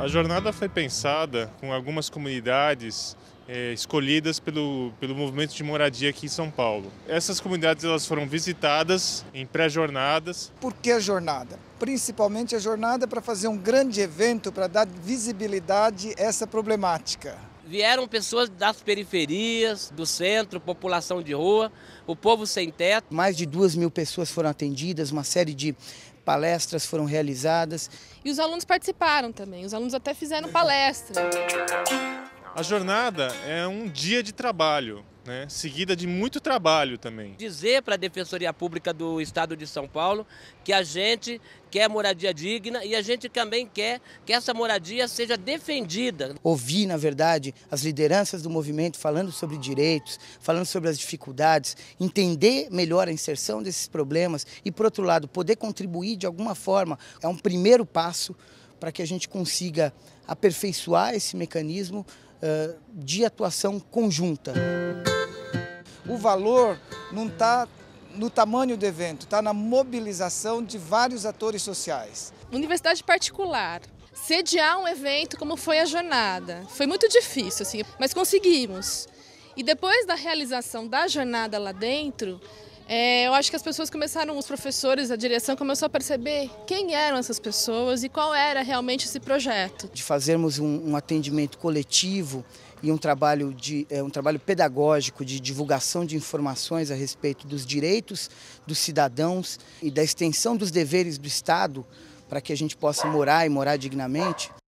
A jornada foi pensada com algumas comunidades é, escolhidas pelo, pelo movimento de moradia aqui em São Paulo. Essas comunidades elas foram visitadas em pré-jornadas. Por que a jornada? Principalmente a jornada para fazer um grande evento para dar visibilidade a essa problemática vieram pessoas das periferias, do centro, população de rua, o povo sem teto. Mais de duas mil pessoas foram atendidas, uma série de palestras foram realizadas. E os alunos participaram também, os alunos até fizeram palestra. A jornada é um dia de trabalho, né? seguida de muito trabalho também. Dizer para a Defensoria Pública do Estado de São Paulo que a gente quer moradia digna e a gente também quer que essa moradia seja defendida. Ouvir, na verdade, as lideranças do movimento falando sobre direitos, falando sobre as dificuldades, entender melhor a inserção desses problemas e, por outro lado, poder contribuir de alguma forma é um primeiro passo para que a gente consiga aperfeiçoar esse mecanismo eh, de atuação conjunta. O valor não está no tamanho do evento, está na mobilização de vários atores sociais. Universidade particular, sediar um evento como foi a jornada. Foi muito difícil, assim, mas conseguimos. E depois da realização da jornada lá dentro, é, eu acho que as pessoas começaram, os professores, a direção começou a perceber quem eram essas pessoas e qual era realmente esse projeto. De fazermos um, um atendimento coletivo e um trabalho, de, é, um trabalho pedagógico de divulgação de informações a respeito dos direitos dos cidadãos e da extensão dos deveres do Estado para que a gente possa morar e morar dignamente,